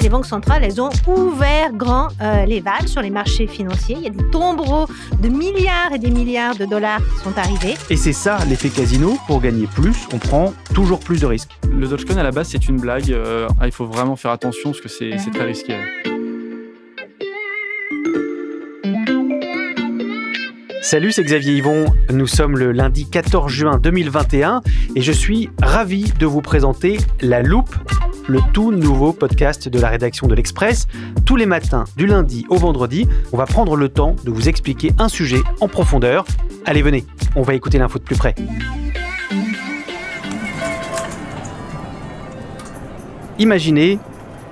les banques centrales, elles ont ouvert grand euh, les vagues sur les marchés financiers. Il y a des tombereaux de milliards et des milliards de dollars qui sont arrivés. Et c'est ça l'effet casino. Pour gagner plus, on prend toujours plus de risques. Le Dogecoin, à la base, c'est une blague. Euh, ah, il faut vraiment faire attention parce que c'est très risqué. Salut, c'est Xavier Yvon. Nous sommes le lundi 14 juin 2021 et je suis ravi de vous présenter La Loupe le tout nouveau podcast de la rédaction de l'Express. Tous les matins, du lundi au vendredi, on va prendre le temps de vous expliquer un sujet en profondeur. Allez, venez, on va écouter l'info de plus près. Imaginez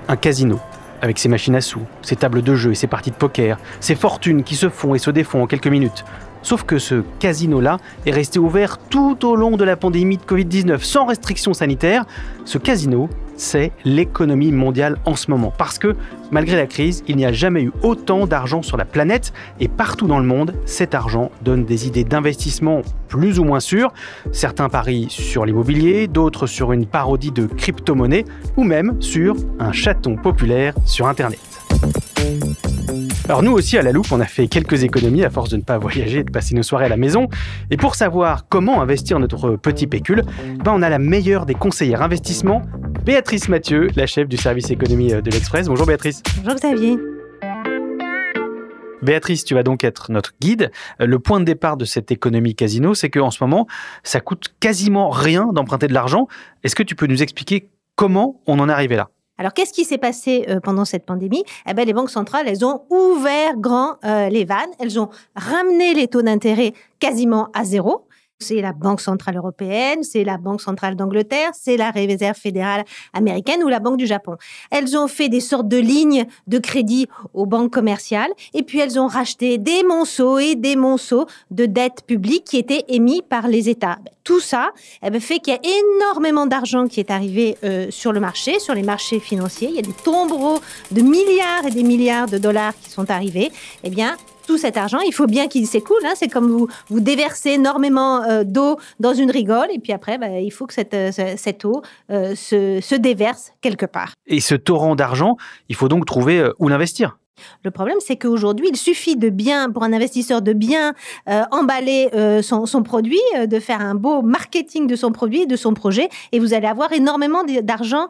un casino, avec ses machines à sous, ses tables de jeu et ses parties de poker, ses fortunes qui se font et se défont en quelques minutes. Sauf que ce casino-là est resté ouvert tout au long de la pandémie de Covid-19 sans restrictions sanitaires. Ce casino, c'est l'économie mondiale en ce moment. Parce que, malgré la crise, il n'y a jamais eu autant d'argent sur la planète et partout dans le monde, cet argent donne des idées d'investissement plus ou moins sûres. Certains parient sur l'immobilier, d'autres sur une parodie de crypto-monnaie ou même sur un chaton populaire sur Internet. Alors nous aussi, à la loupe, on a fait quelques économies à force de ne pas voyager et de passer nos soirées à la maison. Et pour savoir comment investir notre petit pécule, ben, on a la meilleure des conseillères investissement, Béatrice Mathieu, la chef du service économie euh, de l'Express. Bonjour Béatrice. Bonjour Xavier. Béatrice, tu vas donc être notre guide. Euh, le point de départ de cette économie casino, c'est qu'en ce moment, ça coûte quasiment rien d'emprunter de l'argent. Est-ce que tu peux nous expliquer comment on en est arrivé là alors, qu'est-ce qui s'est passé euh, pendant cette pandémie Eh bien, les banques centrales, elles ont ouvert grand euh, les vannes, elles ont ramené les taux d'intérêt quasiment à zéro. C'est la Banque centrale européenne, c'est la Banque centrale d'Angleterre, c'est la Réserve fédérale américaine ou la Banque du Japon. Elles ont fait des sortes de lignes de crédit aux banques commerciales et puis elles ont racheté des monceaux et des monceaux de dettes publiques qui étaient émises par les États. Ben, tout ça eh ben, fait qu'il y a énormément d'argent qui est arrivé euh, sur le marché, sur les marchés financiers. Il y a des tombereaux de milliards et des milliards de dollars qui sont arrivés. Eh bien, tout cet argent, il faut bien qu'il s'écoule. Hein. C'est comme vous, vous déversez énormément euh, d'eau dans une rigole, et puis après, bah, il faut que cette, euh, eau euh, se, se, déverse quelque part. Et ce torrent d'argent, il faut donc trouver où l'investir. Le problème, c'est qu'aujourd'hui, il suffit de bien, pour un investisseur, de bien euh, emballer euh, son, produit, euh, de faire un beau marketing de son produit et de son projet, et vous allez avoir énormément d'argent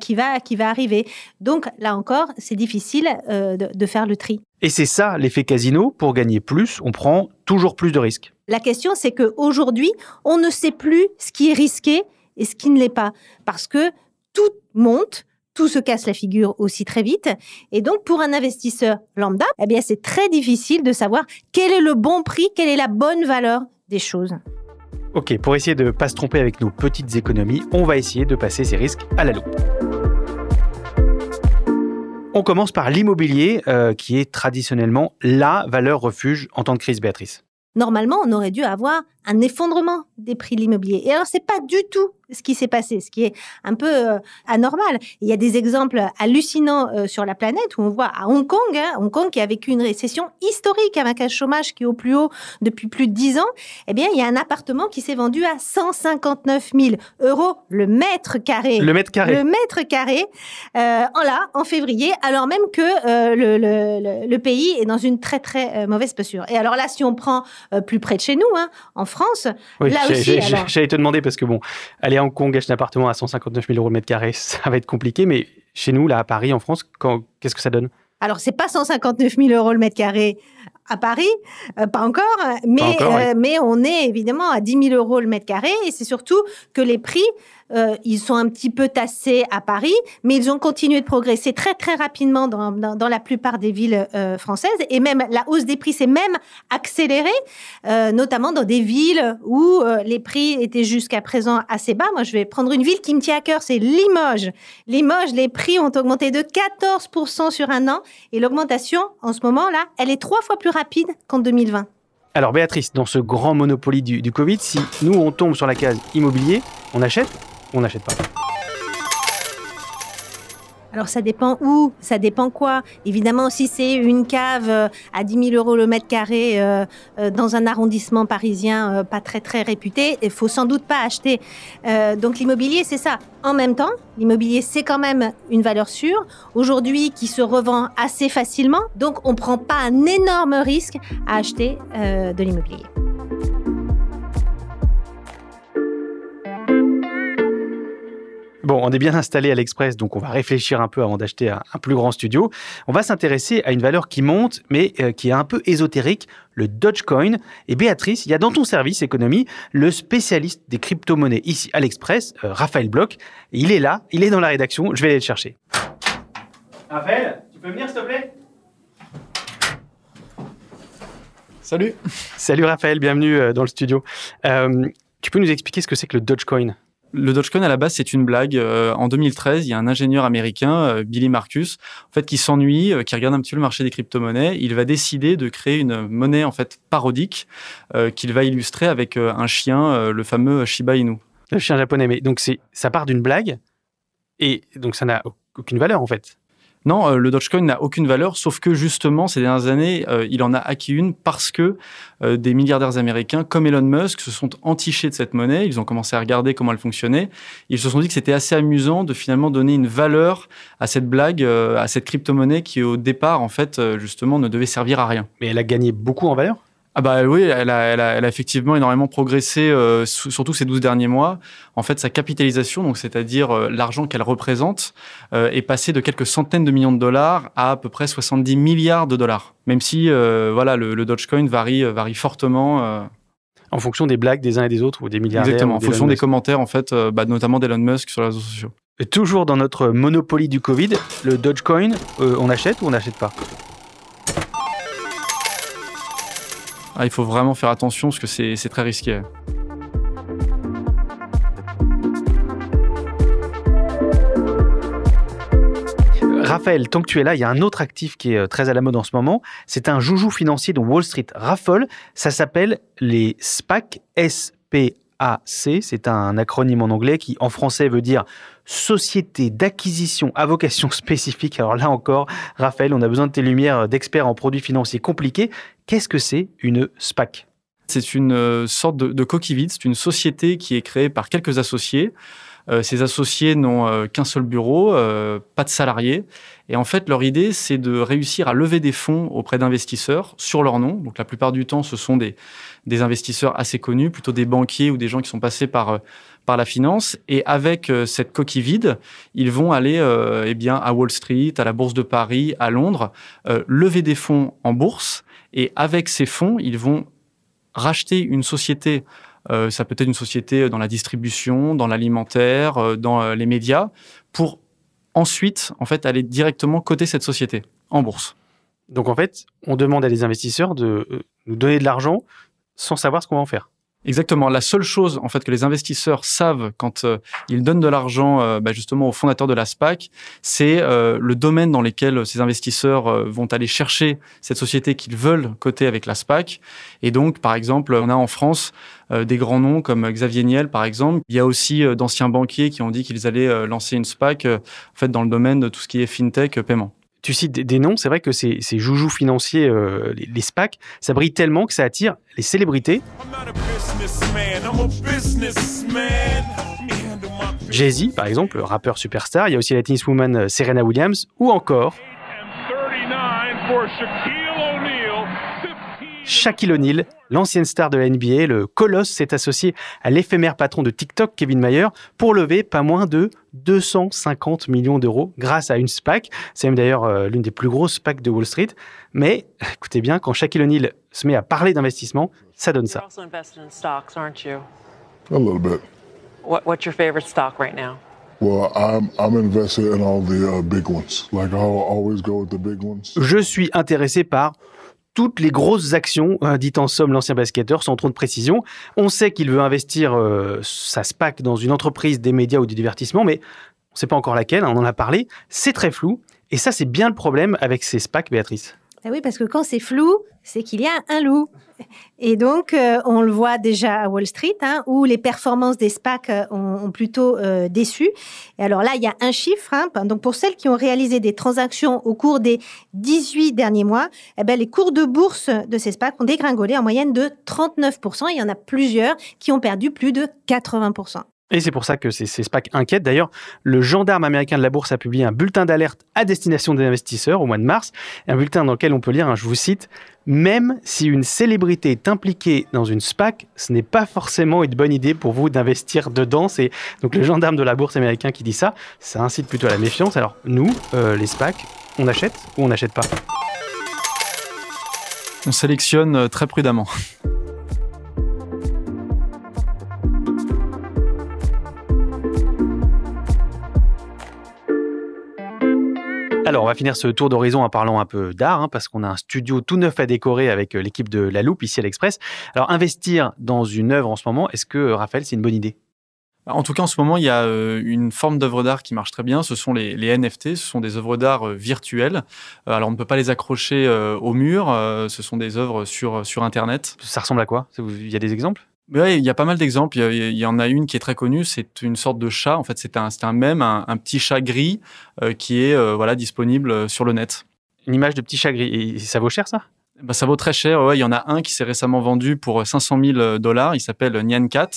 qui, va, qui va arriver. Donc, là encore, c'est difficile de, de faire le tri. Et c'est ça l'effet casino, pour gagner plus, on prend toujours plus de risques. La question, c'est qu'aujourd'hui, on ne sait plus ce qui est risqué et ce qui ne l'est pas, parce que tout monte, tout se casse la figure aussi très vite. Et donc, pour un investisseur lambda, eh bien, c'est très difficile de savoir quel est le bon prix, quelle est la bonne valeur des choses. Ok, pour essayer de ne pas se tromper avec nos petites économies, on va essayer de passer ces risques à la loupe. On commence par l'immobilier, euh, qui est traditionnellement la valeur refuge en temps de crise, Béatrice. Normalement, on aurait dû avoir un effondrement des prix de l'immobilier. Et alors, c'est pas du tout ce qui s'est passé, ce qui est un peu euh, anormal. Il y a des exemples hallucinants euh, sur la planète où on voit à Hong Kong, hein, Hong Kong qui a vécu une récession historique avec un chômage qui est au plus haut depuis plus de dix ans, eh bien, il y a un appartement qui s'est vendu à 159 000 euros le mètre carré. Le mètre carré. Le mètre carré, euh, en là, en février, alors même que le, le, le, pays est dans une très, très mauvaise posture. Et alors là, si on prend plus près de chez nous, hein, en France. là aussi, j'allais te demander parce que bon, aller à Hong Kong, acheter un appartement à 159 000 euros le mètre carré, ça va être compliqué. Mais chez nous, là, à Paris, en France, quand qu'est-ce que ça donne Alors, c'est pas 159 000 euros le mètre carré à Paris, euh, pas encore, mais, euh, mais on est évidemment à 10 000 euros le mètre carré et c'est surtout que les prix euh, ils sont un petit peu tassés à Paris, mais ils ont continué de progresser très très rapidement dans, dans, la plupart des villes euh, françaises. Et même la hausse des prix s'est même accélérée, euh, notamment dans des villes où les prix étaient jusqu'à présent assez bas. Moi, je vais prendre une ville qui me tient à cœur, c'est Limoges. Limoges, les prix ont augmenté de 14% sur un an, et l'augmentation en ce moment-là, elle est trois fois plus rapide qu'en 2020. Alors Béatrice, dans ce grand monopoly du, du Covid, si nous on tombe sur la case immobilier, on achète on n'achète pas. Alors ça dépend où, ça dépend quoi. Évidemment, si c'est une cave euh, à 10 000 euros le mètre carré euh, euh, dans un arrondissement parisien pas très très réputé, il faut sans doute pas acheter. donc l'immobilier, c'est ça. En même temps, l'immobilier, c'est quand même une valeur sûre, aujourd'hui qui se revend assez facilement. Donc on ne prend pas un énorme risque à acheter de l'immobilier. Bon, on est bien installé à l'Express, donc on va réfléchir un peu avant d'acheter un, plus grand studio. On va s'intéresser à une valeur qui monte, mais euh, qui est un peu ésotérique, le Dogecoin. Et Béatrice, il y a dans ton service économie le spécialiste des crypto-monnaies ici à l'Express, euh, Raphaël Bloch. Il est là, il est dans la rédaction, je vais aller le chercher. Raphaël, tu peux venir s'il te plaît Salut Salut Raphaël, bienvenue euh, dans le studio. tu peux nous expliquer ce que c'est que le Dogecoin le Dogecoin à la base c'est une blague. Euh, en 2013, il y a un ingénieur américain, euh, Billy Marcus, en fait qui s'ennuie, euh, qui regarde un petit peu le marché des crypto-monnaies. Il va décider de créer une monnaie en fait parodique qu'il va illustrer avec un chien, le fameux Shiba Inu. Le chien japonais, mais donc c'est ça part d'une blague et donc ça n'a aucune valeur en fait. Non, euh, le Dogecoin n'a aucune valeur, sauf que justement, ces dernières années, euh, il en a acquis une parce que euh, des milliardaires américains comme Elon Musk se sont entichés de cette monnaie. Ils ont commencé à regarder comment elle fonctionnait. Ils se sont dit que c'était assez amusant de finalement donner une valeur à cette blague, à cette crypto-monnaie qui, au départ, en fait, justement, ne devait servir à rien. Mais elle a gagné beaucoup en valeur ah bah oui, elle a, effectivement énormément progressé, euh, surtout ces 12 derniers mois. En fait, sa capitalisation, donc c'est-à-dire euh, l'argent qu'elle représente, euh, est passée de quelques centaines de millions de dollars à à peu près 70 milliards de dollars. Même si, voilà, le, Dogecoin varie, varie fortement. En fonction des blagues des uns et des autres ou des milliardaires. Exactement, en fonction des commentaires, en fait, bah, notamment d'Elon Musk sur les réseaux sociaux. Et toujours dans notre monopolie du Covid, le Dogecoin, on achète ou on n'achète pas Ah, il faut vraiment faire attention parce que c'est très risqué. Raphaël, tant que tu es là, il y a un autre actif qui est euh, très à la mode en ce moment. C'est un joujou financier dont Wall Street raffole. Ça s'appelle les SPAC, C'est un acronyme en anglais qui, en français, veut dire Société d'acquisition à vocation spécifique. Alors là encore, Raphaël, on a besoin de tes lumières euh, d'experts en produits financiers compliqués. Qu'est-ce que c'est une SPAC C'est une euh, sorte de, de coquille vide, c'est une société qui est créée par quelques associés. Euh, ces associés n'ont euh, qu'un seul bureau, pas de salariés. Et en fait, leur idée, c'est de réussir à lever des fonds auprès d'investisseurs sur leur nom. Donc la plupart du temps, ce sont des, investisseurs assez connus, plutôt des banquiers ou des gens qui sont passés par, par la finance. Et avec cette coquille vide, ils vont aller eh bien, à Wall Street, à la Bourse de Paris, à Londres, lever des fonds en bourse et avec ces fonds, ils vont racheter une société. Euh, ça peut être une société euh, dans la distribution, dans l'alimentaire, euh, dans les médias, pour ensuite, en fait, aller directement coter cette société en bourse. Donc, en fait, on demande à des investisseurs de nous donner de l'argent sans savoir ce qu'on va en faire. Exactement. La seule chose, en fait, que les investisseurs savent quand euh, ils donnent de l'argent, euh, bah, justement, aux fondateurs de la SPAC, c'est euh, le domaine dans lequel ces investisseurs vont aller chercher cette société qu'ils veulent coter avec la SPAC. Et donc, par exemple, on a en France des grands noms comme Xavier Niel, par exemple. Il y a aussi d'anciens banquiers qui ont dit qu'ils allaient lancer une SPAC, en fait, dans le domaine de tout ce qui est fintech, paiement tu cites des, noms, c'est vrai que ces, joujoux financiers, euh, les, SPAC, ça brille tellement que ça attire les célébrités. Jay-Z, par exemple, rappeur superstar, il y a aussi la woman euh, Serena Williams, ou encore... Shaquille O'Neal, l'ancienne star de la NBA, le colosse s'est associé à l'éphémère patron de TikTok, Kevin Mayer, pour lever pas moins de 250 millions d'euros grâce à une SPAC. C'est même d'ailleurs euh, l'une des plus grosses SPAC de Wall Street. Mais écoutez bien, quand Shaquille O'Neal se met à parler d'investissement, ça donne ça. Je suis intéressé par toutes les grosses actions, hein, dit en somme l'ancien basketteur, sans trop de précision. On sait qu'il veut investir euh, sa SPAC dans une entreprise des médias ou du divertissement, mais on ne sait pas encore laquelle, hein, on en a parlé. C'est très flou. Et ça, c'est bien le problème avec ces SPAC, Béatrice. Bah oui, parce que quand c'est flou, c'est qu'il y a un loup. Et donc, euh, on le voit déjà à Wall Street, hein, où les performances des SPAC euh, ont, plutôt euh, déçu. Et alors là, il y a un chiffre. Hein, donc, pour celles qui ont réalisé des transactions au cours des 18 derniers mois, eh ben, les cours de bourse de ces SPAC ont dégringolé en moyenne de 39%. il y en a plusieurs qui ont perdu plus de 80%. Et c'est pour ça que ces, SPAC inquiètent. D'ailleurs, le gendarme américain de la bourse a publié un bulletin d'alerte à destination des investisseurs au mois de mars, un bulletin dans lequel on peut lire, hein, je vous cite, Même si une célébrité est impliquée dans une SPAC, ce n'est pas forcément une bonne idée pour vous d'investir dedans. C'est donc le gendarme de la bourse américain qui dit ça. Ça incite plutôt à la méfiance. Alors nous, euh, les SPAC, on achète ou on n'achète pas On sélectionne euh, très prudemment. Alors, on va finir ce tour d'horizon en parlant un peu d'art, hein, parce qu'on a un studio tout neuf à décorer avec euh, l'équipe de La Loupe, ici à l'Express. Alors, investir dans une œuvre en ce moment, est-ce que, euh, Raphaël, c'est une bonne idée bah, en tout cas, en ce moment, il y a euh, une forme d'œuvre d'art qui marche très bien. Ce sont les, les NFT. Ce sont des œuvres d'art virtuelles. Alors, on ne peut pas les accrocher au mur. Ce sont des œuvres sur, sur Internet. Ça ressemble à quoi Il y a des exemples il y a pas mal d'exemples. Il, y, en a une qui est très connue, c'est une sorte de chat. En fait, c'est un, un mème, un, petit chat gris euh, qui est euh, voilà disponible euh, sur le net. Une image de petit chat gris, ça vaut cher ça bah, Ça vaut très cher, Il y en a un qui s'est récemment vendu pour 500 000 dollars, il s'appelle Nyan Cat.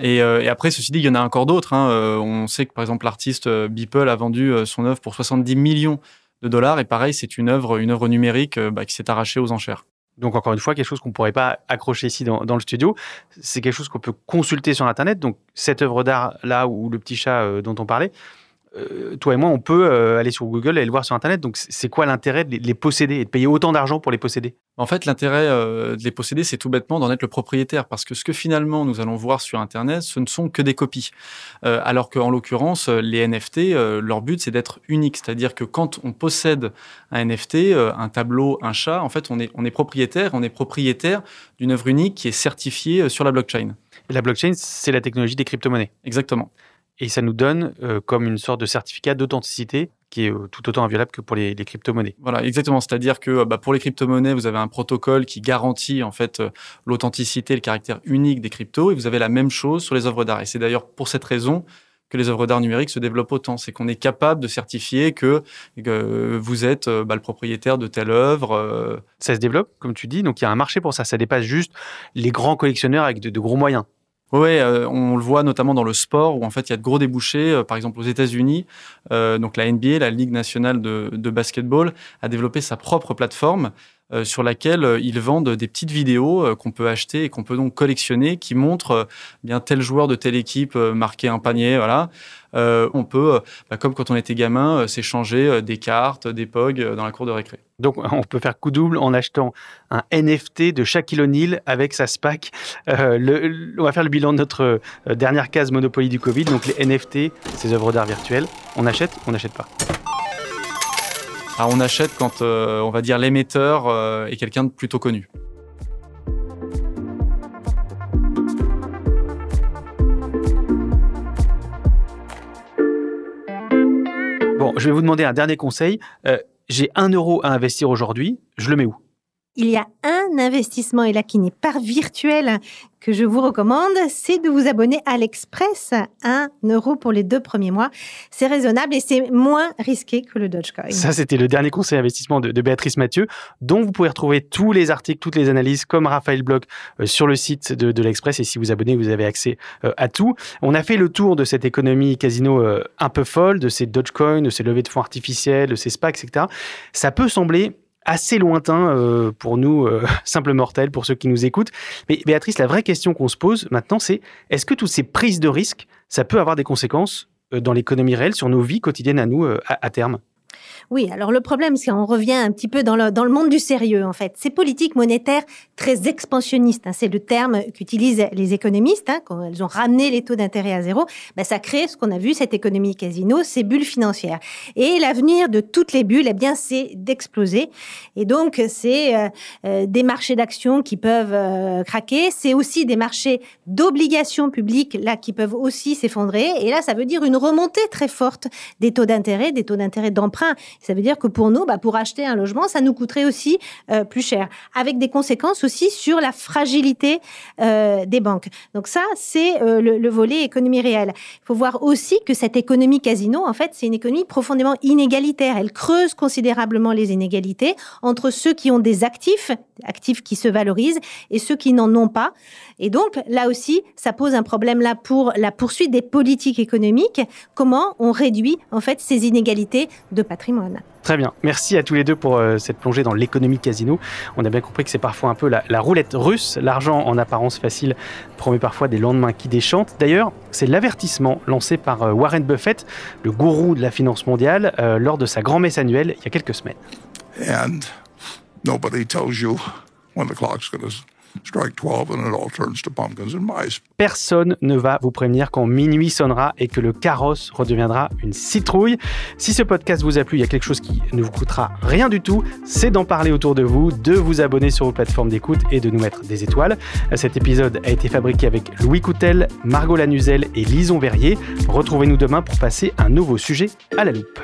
Et, après, ceci dit, il y en a encore d'autres. Hein. on sait que par exemple l'artiste Beeple a vendu son œuvre pour 70 millions de dollars. Et pareil, c'est une œuvre, une numérique euh, bah, qui s'est arrachée aux enchères. Donc encore une fois, quelque chose qu'on ne pourrait pas accrocher ici dans, le studio. C'est quelque chose qu'on peut consulter sur Internet. Donc cette œuvre d'art là ou le petit chat euh, dont on parlait, euh, toi et moi, on peut euh, aller sur Google et le voir sur Internet. Donc, c'est quoi l'intérêt de les posséder et de payer autant d'argent pour les posséder En fait, l'intérêt euh, de les posséder, c'est tout bêtement d'en être le propriétaire, parce que ce que finalement nous allons voir sur Internet, ce ne sont que des copies. alors qu'en l'occurrence, les NFT, leur but, c'est d'être unique. C'est-à-dire que quand on possède un NFT, un tableau, un chat, en fait, on est, propriétaire, on est propriétaire d'une œuvre unique qui est certifiée sur la blockchain. Et la blockchain, c'est la technologie des crypto-monnaies. Exactement et ça nous donne euh, comme une sorte de certificat d'authenticité qui est euh, tout autant inviolable que pour les, crypto-monnaies. Voilà, exactement. C'est-à-dire que bah, pour les crypto-monnaies, vous avez un protocole qui garantit en fait euh, l'authenticité, le caractère unique des cryptos, et vous avez la même chose sur les œuvres d'art. Et c'est d'ailleurs pour cette raison que les œuvres d'art numériques se développent autant. C'est qu'on est capable de certifier que, vous êtes bah, le propriétaire de telle œuvre. Ça se développe, comme tu dis, donc il y a un marché pour ça. Ça dépasse juste les grands collectionneurs avec de gros moyens. Oui, euh, on le voit notamment dans le sport où en fait il y a de gros débouchés. Euh, par exemple aux États-Unis, euh, donc la NBA, la Ligue nationale de, de, basketball, a développé sa propre plateforme euh, sur laquelle euh, ils vendent des petites vidéos euh, qu'on peut acheter et qu'on peut donc collectionner qui montrent bien tel joueur de telle équipe marquer un panier, voilà. on peut, bah, comme quand on était gamin, s'échanger des cartes, des POG dans la cour de récré. Donc on peut faire coup double en achetant un NFT de Shaquille O'Neal avec sa SPAC. on va faire le bilan de notre dernière case Monopoly du Covid, donc les NFT, ces œuvres d'art virtuelles. On achète, on n'achète pas. Ah, on achète quand, euh, on va dire, l'émetteur euh, est quelqu'un de plutôt connu. Bon, je vais vous demander un dernier conseil. Euh, j'ai un euro à investir aujourd'hui, je le mets où il y a un investissement, et là qui n'est pas virtuel, que je vous recommande, c'est de vous abonner à l'Express, 1 euro pour les deux premiers mois. C'est raisonnable et c'est moins risqué que le Dogecoin. Ça, c'était le dernier conseil d'investissement de, Béatrice Mathieu, dont vous pouvez retrouver tous les articles, toutes les analyses, comme Raphaël Bloch, euh, sur le site de, l'Express. Et si vous abonnez, vous avez accès euh, à tout. On a fait le tour de cette économie casino euh, un peu folle, de ces Dogecoin, de ces levées de fonds artificiels, de ces SPAC, etc. Ça peut sembler assez lointain euh, pour nous, euh, simples mortels, pour ceux qui nous écoutent. Mais Béatrice, la vraie question qu'on se pose maintenant, c'est est-ce que toutes ces prises de risques, ça peut avoir des conséquences euh, dans l'économie réelle sur nos vies quotidiennes à nous à terme oui, alors le problème, c'est qu'on revient un petit peu dans le, dans le monde du sérieux, en fait. Ces politiques monétaires très expansionnistes, hein, c'est le terme qu'utilisent les économistes, hein, quand elles ont ramené les taux d'intérêt à zéro, ben, ça crée ce qu'on a vu, cette économie casino, ces bulles financières. Et l'avenir de toutes les bulles, eh bien, c'est d'exploser. Et donc, c'est euh, euh, des marchés d'actions qui peuvent euh, craquer, c'est aussi des marchés d'obligations publiques, là, qui peuvent aussi s'effondrer. Et là, ça veut dire une remontée très forte des taux d'intérêt, des taux d'intérêt d'emprunt ça veut dire que pour nous, bah, pour acheter un logement, ça nous coûterait aussi euh, plus cher, avec des conséquences aussi sur la fragilité euh, des banques. Donc ça, c'est euh, le, volet économie réelle. Il faut voir aussi que cette économie casino, en fait, c'est une économie profondément inégalitaire. Elle creuse considérablement les inégalités entre ceux qui ont des actifs, actifs qui se valorisent, et ceux qui n'en ont pas. Et donc, là aussi, ça pose un problème là pour la poursuite des politiques économiques. Comment on réduit, en fait, ces inégalités de patrimoine. Très bien. Merci à tous les deux pour euh, cette plongée dans l'économie casino. On a bien compris que c'est parfois un peu la, roulette russe. L'argent en apparence facile promet parfois des lendemains qui déchantent. D'ailleurs, c'est l'avertissement lancé par euh, Warren Buffett, le gourou de la finance mondiale, euh, lors de sa grand-messe annuelle il y a quelques semaines. Personne ne va vous prévenir quand minuit sonnera et que le carrosse redeviendra une citrouille. Si ce podcast vous a plu, il y a quelque chose qui ne vous coûtera rien du tout, c'est d'en parler autour de vous, de vous abonner sur vos plateformes d'écoute et de nous mettre des étoiles. Cet épisode a été fabriqué avec Louis Coutel, Margot Lanuzel et Lison Verrier. Retrouvez-nous demain pour passer un nouveau sujet à la loupe.